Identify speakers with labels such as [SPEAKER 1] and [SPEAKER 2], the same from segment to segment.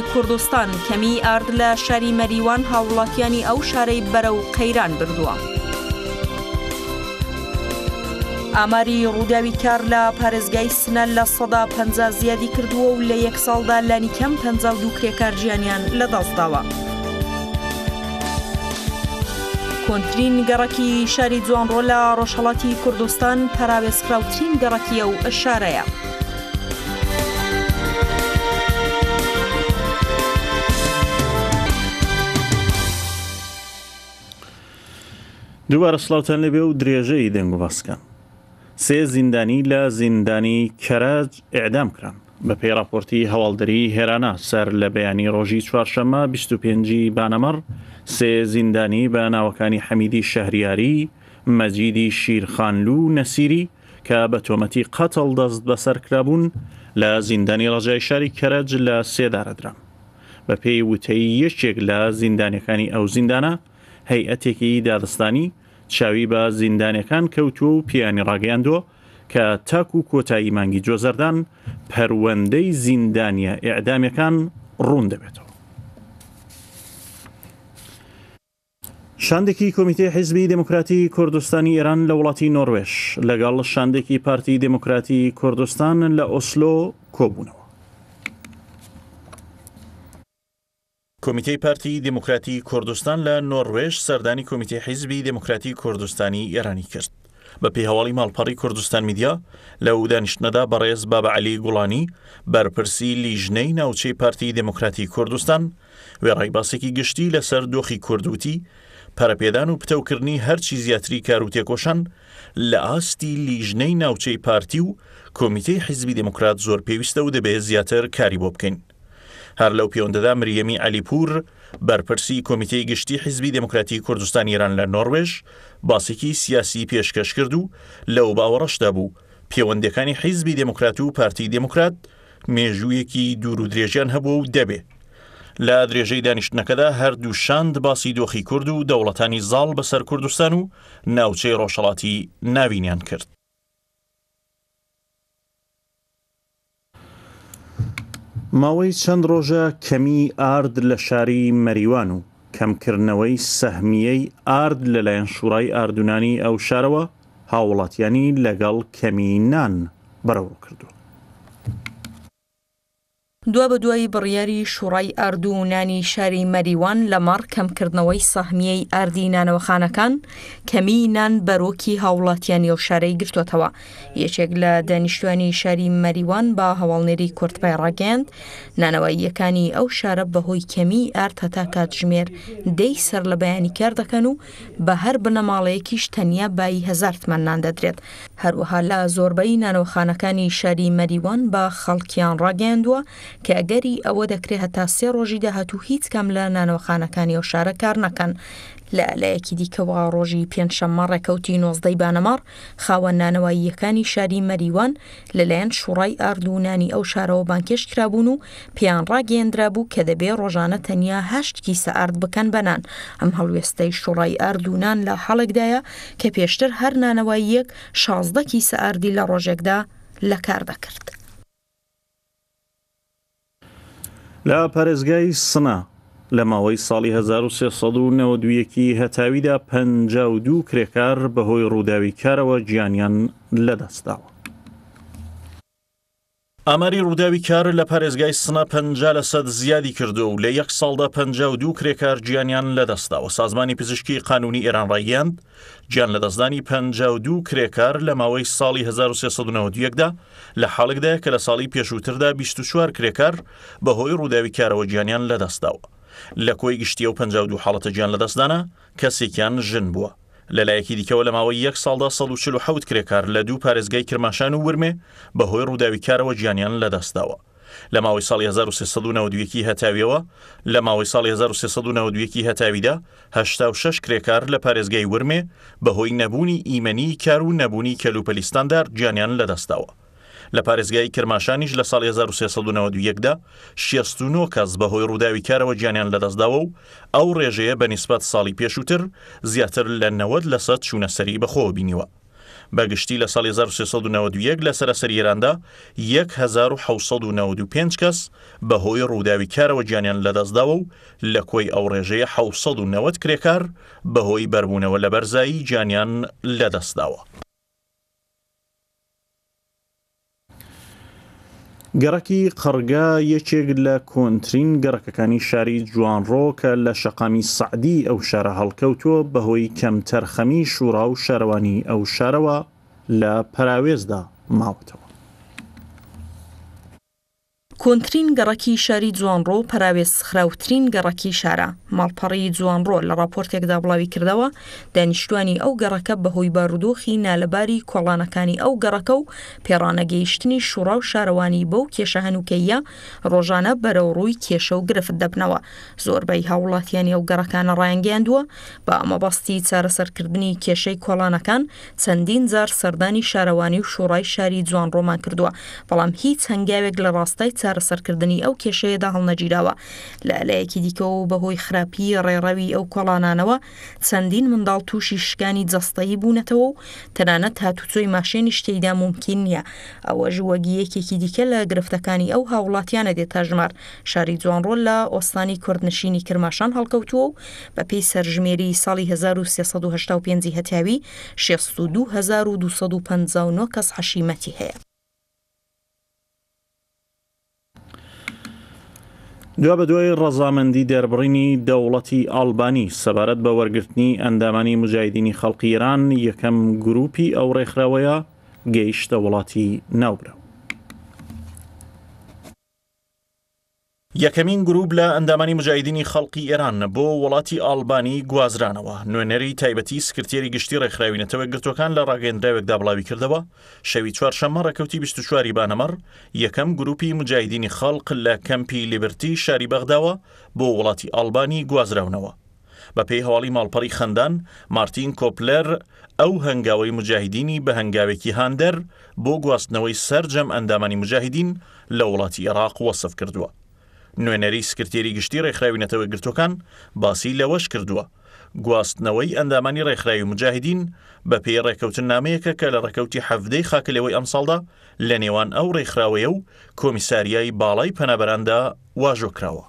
[SPEAKER 1] وڵاتی کوردستان کەمی ئارد لە شاری مەریوان هاوڵاتیانی ئەو شارەی بەرە و قەیران بردووە. ئاماری ڕووداوی کار لە پارێزگای سنە لە سەدا پ زیادی کردووە و لە یەک ساڵدا لانی کەم پ دو کرێکار ژیانیان لە دەستداوە. کۆنتترین گەڕکی شاری جوانڕۆ لە ڕۆژهڵاتی کوردستان پراوێسکراوترین گەڕکیە و شارەیە.
[SPEAKER 2] دووبارە سلااوان لەبێ و درێژەی دەنگ و باسکان سێ زیندانی لە زیندانی کەراج ئعدام کران بە پێی راپۆرتی هەواڵدەری هێرانە سەر لە بەیانی ڕۆژی چوارشەمە 25 بانەمەڕ سێ زیندانی بە ناوەکانی حەمیدی شەهریاری مەجیدی شیرخانلو نەسیری کە بە تۆمەتی قەتەڵ دەست بەسەرکرابوون لە زیندانی ڕژای شاری کەرەج لە سێدارەدرام بە پێی وتەی یەکێک لە زیندانەکانی ئەو زیندانە هەیئەتێکی دادستانی چاوی بە زیندانەکان کەوتووە و پیانی ڕاگەیاندۆ کە تاک و کۆتایی مانگی جۆزەردان پەروەندەی زیندانیە ئێعدامەکان ڕوون دەبێتەوە. شاندێکی کمیتی حیزبی دموکراتی کوردستانی ئێران لە وڵاتی نۆروێش لەگەڵ شاندێکی پارتی دموکراتی کوردستان لە ئۆسلۆ کۆبوونەوە. کۆمیتەی پارتی دموکراتی کوردستان لە نۆڕێژ سەردانی کۆمیتی حیزبی دموکراتی کوردستانی ئێرانی کرد بە پێی هەواڵی ماڵپەڕی کوردستان میدیا لە ودانیشتنەدا بەڕێز باب علی گوڵانی بەرپرسی لیژنەی ناوچەی پارتی دموکراتی کوردستان وێڕای باسێکی گشتی لەسەر دۆخی کوردوتی پەرەپێدان و پتەوکردنی هەرچی زیاتری کاروتێکۆشان لە ئاستی لیژنەی ناوچەی پارتی و کۆمیتەی حیزبی دموکرات زۆر پێویستە و دەبێت زیاتر کاری بۆ بکەین. هەر لەو پەیوەندەدا مریەمی علیپور بەرپرسی کۆمیتەی گشتی حیزبی دموکراتی کوردستان ئێران لە نۆروێژ باسێکی سیاسی پێشکەش کرد و لەو باوەڕەشدا بوو پەیوەندەکانی حیزبی دموکرات و پارتی دموکرات مێژوویەکی دوور و درێژیان هەبوو و دەبێ لە درێژەی دانیشتنەکەدا هەردوو شاند باسی دۆخی کورد و دەوڵەتانی زاڵ بەسەر کوردستان و ناوچەی ڕۆژەڵاتی ناوینیان کرد ماوەی چەند ڕۆژە کەمی ئارد لە شاری مەریوان و کەمکردنەوەی سەهمیەی ئارد لەلایەن شوڕای ئاردونانی ئەو شارەوە هاوڵاتیانی لەگەڵ کەمی نان بەرەوە کردووە.
[SPEAKER 1] دوا بە دوایی بڕیاری شوڕای ئاردوونانی شاری مەریوان لە مەڕ کەمکردنەوەی سەحمیەی ئاردی نانەوەخانەکان کەمی نان بەرۆکی هاوڵاتیانی و شارەی گرتوتەوە یەکێک لە دانیشتوانی شاری مەریوان با هەواڵنێری کورتپای ڕاگەند نانەوەیەکانی ئەو شارە بەهۆی کەمی ئارد هەتا کاتژمێر دەی سەر لە بەیانی کار دەکەن و بە هەر بنەماڵەیەکیش تەنیا بای هزارتمان نان دەدرێت هەروەها لە زۆربەی نانەوەخانەکانی شاری مەریوان بە خەڵکیان ڕاگەاندووە کە ئەگەری ئەوە دەکرێت هەتا سێ ڕۆژی داهاتوو هیچ کەم لە نانەوەخانەکانی و شارە کار نەکەن لە لایەکی دیکەەوە ڕۆژی پێنجشەممە ڕێکەوتی نۆزدەی بانەمار خاوە نانەوەییەکانی شاری مەریوان لەلایەن شوڕای ئاردوونانی ئەو شارەوە بانکێش کرابوون و پیان ڕاگەندرا بوو کە دەبێ ڕۆژانە تەنیا هەشتکی سەعرد بکەن بەنان ئەم هەڵوێستەی شوڕای ئاردوونان لە حەڵێکدایە کە پێشتر هەر نانەوەییەک شازدەکی سەعردی لە ڕۆژێکدا لە کار دەکرد.
[SPEAKER 2] لە پارێزگای سنا لە ماوەی ساڵی 1992 هەتاویدا 52 کرێکار بەهۆی ڕووداوی کارەوە گیانیان لەدەستداوە. ئاماری ڕووداوی کار لە پارێزگای سنا پ لە سەد زیادی کردو و لە یەک ساڵدا پ دو کرێکار گیانیان لەدەستدا و سازمانی پزیشکی قانونی ئێران ڕاییاند گیان لەدەستدانی پ دو کرێکار لە ماوەی ساڵی 1992دا لە حاڵکدای کە لە ساڵی پێشووتردا 24 کرێکار بەهۆی ڕووداوی کارەوە گیانیان لەدەستداوە لە کۆی گشتی و 52 حاڵەتە گیان لەدەستدانە کەسێکیان ژن بووە لەلایەکی دیکەەوە لە ماوەی یەک ساڵدا 1940 کرێکار لە دوو پارێزگای کرماشان و ورمێ بەهۆی ڕووداویکارەوە گیانیان لەدەستداوە لە ماوەی ساڵ 1992 هەتاویەوە لە ماوەی ساڵ 1992 هەتاویدا 86 کرێکار لە پارێزگای ورمێ بەهۆی نەبوونی ئیمەنی کار و نەبوونی کەلوپەلیستاندار گیانیان لەدەستداوە لە پارێزگای کرماشانیش لە ساڵ 1992دا 69 کەس بەهۆی ڕووداوی کارەوە گیانیان لەدەستداوە و ئەو ڕێژەیە بە نیسبەت ساڵی پێشووتر زیاتر لە 90 لە سەد چوونەسەری بەخۆ بینیوە. بەگشتی لە ساڵ 1991 لە سەرسەر ئێراندا 1695 کەس بەهۆی ڕووداوی کارەوە گیانیان لەدەستداوە و لە کۆی ئەو ڕێژەیە 1990 کرێکار بەهۆی بەربوونەوە لە بەرزایی گیانیان لەدەستداوە. گەڕکی قەرگا یەکێک لە کۆنتترین گەڕکەکانی شاری جوانڕۆکە لە شەقامی سعدی ئەو شارە هەڵکەوتوە بەهۆی کەم تەرخەمی شوورا و شارەوانی ئەو شارەوە لە پراوێزدا ماوتەوە.
[SPEAKER 1] کۆنتترین گەڕەکی شاری جوانڕۆ پراوێت سخراوترین گەڕەکی شارە ماڵپەڕی جوانڕۆ لە راپۆرتێکدا بڵاوی کردەوە دانیشتوانی ئەو گەڕەکە بەهۆی بارودۆخی نالەباری کۆڵانەکانی ئەو گەڕەکە و پێڕانەگەیشتنی شوڕا و شارەوانی بەو کێشە هەنووکەیە ڕۆژانە بەرەوڕووی کێشە و گرفت دەبنەوە زۆربەی هاوڵاتیانی ئەو گەڕەکانە ڕایەنگەاندووە بە ئەمەبەستی چارەسەرکردنی کێشەی کۆڵانەکان چەندین جار سەردانی شارەوانی و شوڕای شاری جوان ڕۆمان کردووە بەڵام هیچ هەنگاوێک لە ڕاستای چا چارەسەرکردنی ئەو کێشەیەدا هەڵنەگیراوە لە لایەکی دیکەەوە بەهۆی خراپی ڕێڕەوی ئەو کۆڵانانەوە چەندین منداڵ تووشی شکانی جەستایی بوونەتەوە و تەنانەت هاتوچۆی ماشێنی شتیدا ممکن نییە ئەوە ژوەگیەکێکی دیکە لە گرفتەکانی ئەو هاوڵاتیانە دێت تاژمار شاری جوانڕۆل لە ئۆستانی کوردنشینی کرماشان هەڵکەوتووە و بە پێی سەرژمێری ساڵی 1950 هەتیاوی 6 1950 کەس حەشیمەتی هەیە.
[SPEAKER 2] دو بە دوای ڕەزامەندی دەربڕینی دەوڵەتی ئالبانی سەبارەت بە وەرگرتنی ئەندامانی مجاهدینی خەڵقیران یەکەم گروپی ئەو ڕێکخراوەیە گەیشتە وڵاتی ناوبرە یەکەمین گروپ لە ئەندامانی مجاهدینی خەڵکی ئێران بۆ وڵاتی ئالبانی گوازرانەوە نوێنەری تایبەتی سکرێری گشتی ڕێکخراوینەتەوە گرتوەکان لە ڕاگەندراوێکدا بڵاوی کردەوە شەوی چوارشەمە ڕەکەوتی 24واری بانەمەڕ یەکەم گروپی مجاهدینی خەڵق لە کەمپی لیبرتی شاری بەغداوە بۆ وڵاتی ئالبانی گوازراونەوە بە پێی هەواڵی ماڵپەڕی خەندان مارتین کۆپلەر ئەو هەنگاوی مجاهدینی بە هەنگاوێکی هاندەر بۆ گواستنەوەی سرجەم ئەندامانی مجاهدین لە وڵاتی عێراق وەسف کردووە نوێنەری سکرێری گشتی ڕێکخراوینەتەوە گرتوەکان باسی لەوەش کردووە گواستنەوەی ئەندامانی ڕێکخراوی مجاهدین بە پێی ڕێککەوتن نامەیەکە کە لە ڕێکەوتی هەفتەی خاکلەوەی ئەمساڵدا لە نێوان ئەو ڕێکخراوەیە و کۆمیساریایی باڵای پەنەبەراندا واژۆکراوە.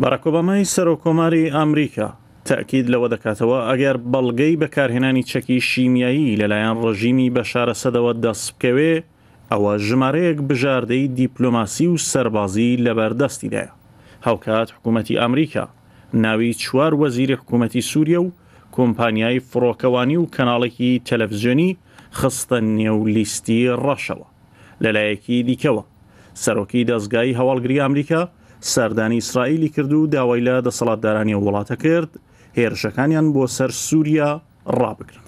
[SPEAKER 2] بەڕکۆبەمای سەرۆکۆماری ئەمریکا تاکید لەوە دەکاتەوە ئەگەر بەڵگەی بەکارهێنانی چەکی شیمیایی لەلایەن ڕژیمی بە شارە سەدەوە دەست بکەوێ ئەوە ژمارەیەک بژاردەی دیپلۆماسی و سەربازی لەبەردەستیدایە هەوکات حکوومەتتی ئەمریکا ناوی چوار وەزیری حکوومەتتی سووریە و کۆمپانیای فڕۆکەوانی و کەناڵێکی تەلەڤزیۆنی خستە نێولیستی ڕەشەوە لەلایەکی دیکەوە سەرۆکی دەستگای هەواڵگری ئەمریکا سەردانی ئیسرائیلی کرد و داوای لە دەسەڵاتدارانی وڵاتە کرد هێرشەکانیان بۆ سەر سووریا ڕابگرن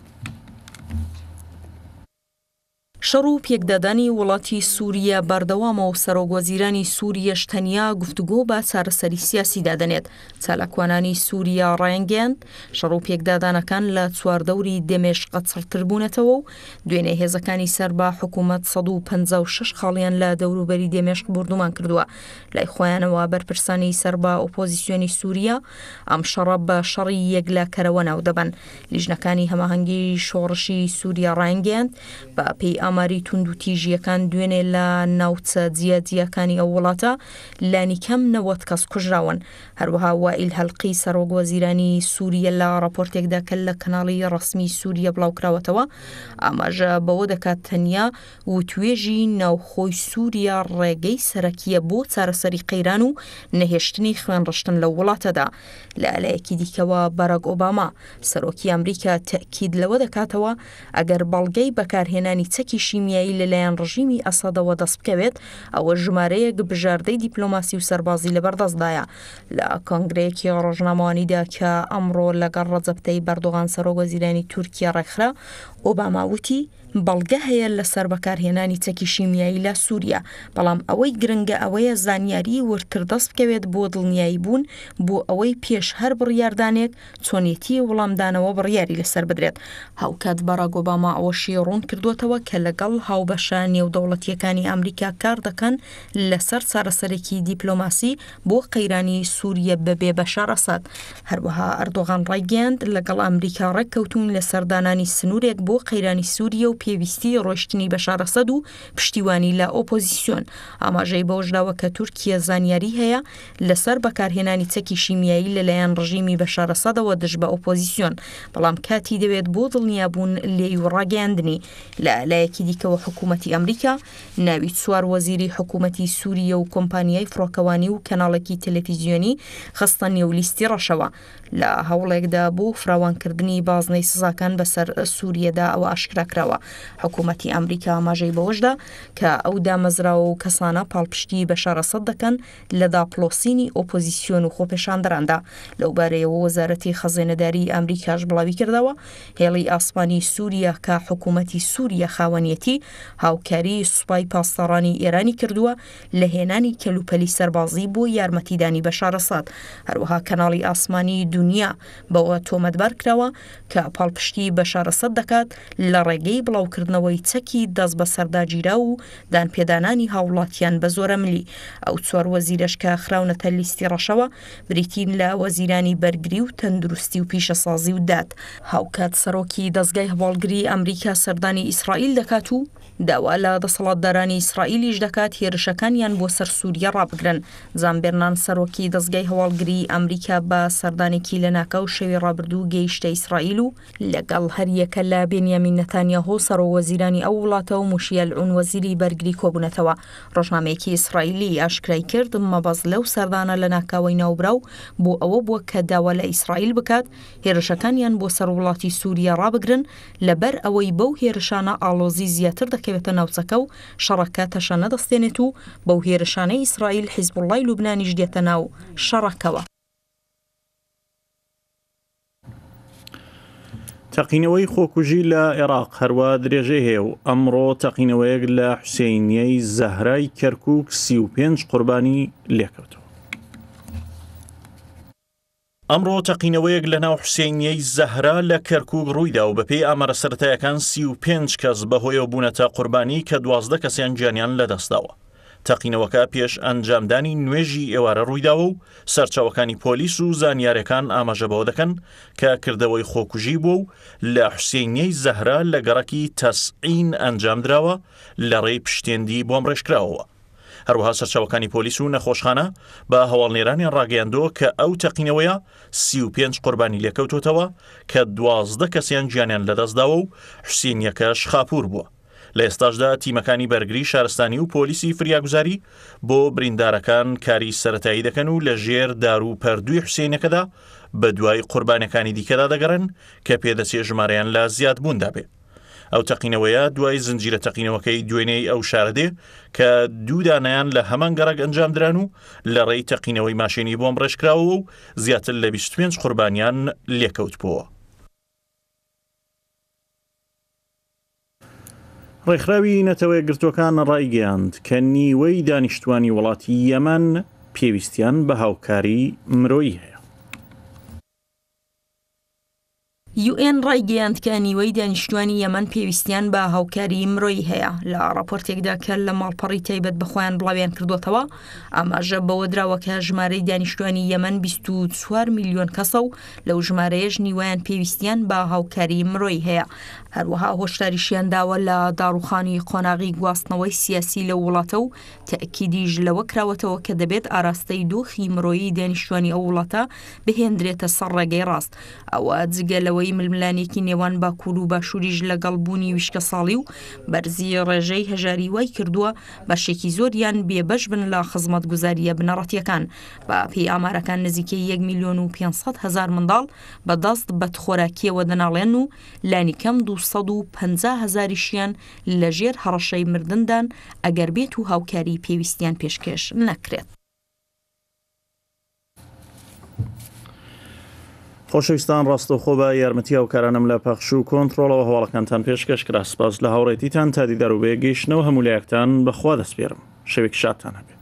[SPEAKER 1] شەڕ و پێکدادانی وڵاتی سووریە بەردەوامە و سەرۆگۆزیرانی سووریەش تەنیا گفتوگۆ بە چارەسەری سیاسی دادنێت چالاکوانانی سووریا ڕایەنگەند شەڕ و پێکدادانەکان لە چواردەوری دمێشقە چڕتر بوونەتەوە و دوێنێ هێزەکانی سەر بە حکوومەت 156 خاڵیان لە دەوروبەری دێمێشق بردومان کردووە لای خۆیانەوە بەرپرسانی سەر بە ئۆپۆزیسیۆنی سووریا ئەم شەڕە بە شەڕی یەکلاکەرەوە ناو دەبن لیژنەکانی هەماهەنگی شۆڕشی سووریا ڕایەنگەند بە پێی ئەم ئاماری تونند و تیژیەکان دوێنێ لە ناوچە جیە جیەکانی ئەو وڵاتە لانی کەم نەوەت کەس کوژراون هەروەها وائیل هەلقی سەرۆگۆ زیرانی سووریە لە راپۆرتێکدا کە لە کەناڵی ڕسمی سووریە بڵاوکراوەتەوە ئاماژە بەوە دەکات تەنیا و توێژی ناوخۆی سووریا ڕێگەی سەرەکیە بۆ چارەسەری قەیران و نەهێشتنی خوێنڕشتن لە وڵاتەدا لە ئەلایەکی دیکەوە بەرەگ ئۆباما سەرۆکی ئەمریکا تەکید لەوە دەکاتەوە ئەگەر بەڵگەی بەکارهێنانی چەکی شیمیایی لەلایەن ڕژیمی ئەسادەوە دەست بکەوێت ئەوە ژمارەیەک بژاردەی دیپلۆماسی و سەربازی لەبەردەستدایە لە کۆنگرەیەکی ڕۆژنامانیدا کە ئەمڕۆ لەگەڵ ڕەزەبتەی بەردۆغان سەرۆگە زیرانی تورکیا ڕێکخرا ئۆباماوتی بەڵگە هەیە لەسەر بەکارهێنانی چەکی شیمیایی لە سووریا بەڵام ئەوەی گرنگە ئەوەیە زانیاری ورتر دەست بکەوێت بۆ دڵنیایی بوون بۆ ئەوەی پێش هەر بڕیاردانێک چۆنێتی وڵامدانەوە بڕیاری لەسەر بدرێت هاوکات بەراگۆباما ئەوەشی ڕوون کردوتەوە کە لەگەڵ هاوبەشە نێودەوڵەتیەکانی ئەمریکا کار دەکەن لەسەر چارەسەرەکی دیپلۆماسی بۆ قەیرانی سووریە بەبێ بە شارەسات هەروەها ئەردۆغان ڕایگەاند لەگەڵ ئەمریکا ڕێککەوتون لە سەردانانی سنوورێک بۆ قەیرانی سووریە و پێویستی ڕۆشتنی بەشارەسەد و پشتیوانی لە ئۆپۆزیسیۆن ئاماژەی بەۆژداوە کە تورکیا زانیاری هەیە لەسەر بەکارهێنانی چەکی شیمیایی لەلایەن ڕژیمی بەشارەسەدەوە دژ بە ئۆپۆزیسیۆن بەڵام کاتی دەوێت بۆ دڵنیابوون لێی و ڕاگەاندنی لە لایەکی دیکەوە حکوومەتتی ئەمریکا ناوی چوار وەزیری حکوومەتتی سووریە و کۆمپانیای فڕۆکەوانی و کەناڵێکی تەلەفیزیۆنی خستە نێولیستی ڕەشەوە لە هەوڵێکدا بوو فراوانکردنی بازنەی سزاکان بەسەر سووریەدا ئەوە ئاشکراکراوە حکوومەتتی ئەمریکا ماژەی بەوەشدا کە ئەو دامەزرا و کەسانە پاڵپشتی بە شارەسەد دەکەن لە داپلۆسینی ئۆپۆزیسیۆن و خۆپێشاندەراندا لەوبارەیەوە وەزارەتی خەزێنەداری ئەمریکاش بڵاوی کردەوە هێڵی ئاسمانی سووریە کە حکوومەتتی سووریە خاوەنیەتی هاوکاری سوپای پاسدارانی ئێرانی کردووە لە هێنانی کەلوپەلی سەربازی بۆ یارمەتیدانی بە شارەسات هەروەها کەناڵی ئاسمانی دو دنیا بەوە تۆمەتبار کراوە کە پاڵپشتی بە شارەسەد دەکات لە ڕێگەی بڵاوکردنەوەی چەکی دەست بە سەرداگیرا و دانپێدانانی هاوڵاتیان بە زۆرە ملی ئەو چوار وەزیرشکە خراونەتە لیستی ڕەشەوە بریتین لە وەزیرانی بەرگری و تەندروستی و پیشەسازی و دات هاوکات سەرۆکی دەستگای هەواڵگری ئەمریکا سەردانی ئیسرائیل دەکات و داوا لە دەسەڵاتدارانی ئیسرائیلیش دەکات هێرشەکانیان بۆ سەر سووریە ڕابگرن زانبێرنان سەرۆکی دەستگای هەواڵگری ئەمریکا بە سەردانی بانکی لە ناکە و شەوی ڕابردوو گەیشتە ئیسرائیل و لەگەڵ هەریەکە لە بنیامین نەتانیاهۆ سەرۆ وەزیرانی ئەو وڵاتە و موشیلعون وەزیری بەرگری کۆبوونەتەوە ڕۆژنامەیەکی ئیسرائیلی ئاشکرای کرد مەبەز لەو سەردانە لە ناکاوی ناوبراو بۆ ئەوە بووە کە داوا لە ئیسرائیل بکات هێرشەکانیان بۆ سەر وڵاتی سووریا ڕابگرن لەبەر ئەوەی بەو هێرشانە ئالۆزی زیاتر دەکەوێتە ناوچەکە و شەڕەکە تەشە نەدەستێنێت و بەو هێرشانەی ئیسرائیل حیزبوڵای لوبنانیش دێتە ناو شەڕەکەوە.
[SPEAKER 2] تەقینەوەی خۆکوژی لە عێراق هەروە درێژەی هەیە و ئەمڕۆ تەقینەوەیەک لە حوسینیەی زەهرای کەرکک سی و پێنج قوربانی لێکەوتەوە ئەمڕۆ تەقینەوەیەک لە ناو حوسێنیەی زەهرا لە کەرکک ڕوویدا و بەپێی ئامەرە سەتایەکان سی و پێنج کەس بەهۆیە بوونەتە قوربانی کە دوازدە کەسیان گیانیان لەدەستەوە تەقینەوەکە پێش ئەنجامدانی نوێژی ئێوارە ڕوویداوە و سەرچاوەکانی پۆلیس و زانیارەکان ئاماژەبەوە دەکەن کە کردەوەی خۆکوژی بوو و لە حوسێنیەی زەهرا لە گەڕکی تەسعین ئەنجام درراوە لە ڕێی پشتێندی بۆم ڕێژکراوەوە. هەروها سەرچاوەکانی پۆلیس و نەخۆشخانە بە هەواڵنێرانی ڕاگەیاندۆ کە ئەو تەقینەوەیە سی و پێنج قربانی لەکەوتوتەوە کە دوازدە کەسیان گیانیان لەدەستداوە و حوسینیەکە شخاپور بووە. لە ئێستاشدا تیمەکانی بەرگری شارستانی و پۆلیسی فریاگوزاری بۆ بریندارەکان کاری سەتایی دەکەن و لە ژێر دار و پەردووی حوسێنەکەدا بە دوای قوربانەکانی دیکەدا دەگەڕن کە پێدەچێ ژمارەیان لە زیاد بووندا بێ. ئەو تەقینەوەیە دوای زنجیرە تەقینەوەکەی دوێنەی ئەو شاردێ کە دوودانیان لە هەمان گەڕک ئەنجامدران و لە ڕێی تەقینەوەی ماشێنی بۆم ڕێژکراوە و زیاتر لە 25 قوربانیان لێکەوت بووە. ڕێکخراوی نەتەوەی گرتوەکان ڕایگەاند کە نیوەی دانیشتوانی وڵاتی یەمەەن پێویستیان بە هاوکاری مرۆی هەیە
[SPEAKER 1] یUN ڕایگەیاندکە نیوەی دانیشتوانی یەمەەن پێویستیان بە هاوکاری مرۆی هەیە لە راپۆرتێکدا کە لە ماڵپەڕی تایبەت بەخۆیان بڵاویان کردوتەوە ئاماژە بەوە دراوەکە ژمارەی دانیشتوانی یەمەەن 24 میلیۆن کەسە و لەو ژمارەیەش نیوایان پێویستیان بە هاوکاری مرۆی هەیە هەروەها هۆشداریشیان داوە لە داڕوخانی قۆناغی گواستنەوەی سیاسی لە وڵاتە و تەکیدیژ لەوە کراوەتەوە کە دەبێت ئاراستەی دۆخی مرۆیی دانیشتوانی ئەو وڵاتە بهێندرێتە سەر ڕێگەی ڕاست ئەوە جگەلەوەی ململانێکی نێوان باکوور و باشووریش لەگەڵ بوونی وشکە ساڵی و بەرزی ڕێژەی هەژاری وای کردووە بەشێکی زۆریان بێبش بن لە خزمەت گوزاریە بنەڕەتیەکان بە پێی ئامارەکان نزیکەی 1 میلیۆن و 500 هزار منداڵ بەدەست بەدخۆراکیەوە دەناڵێن و لانی کەم دو هزاریشیان لە ژێر هەڕەشەی مردندان ئەگەر بێت و هاوکاری پێویستیان پێشکەش نەکرێت.
[SPEAKER 2] خۆشەویستان ڕاستەخۆ بە یارمەتی ئەوکارانم لە پەخش و کۆنتترۆلەوە هەواڵەکانتان پێشکەش کرا سپاس لە هاوڕێتیتان تادی دەروبێ گەیشتنەوە هەمولایەکتان بەخوا دەستپێرم شەوێک شادتان هەبێت.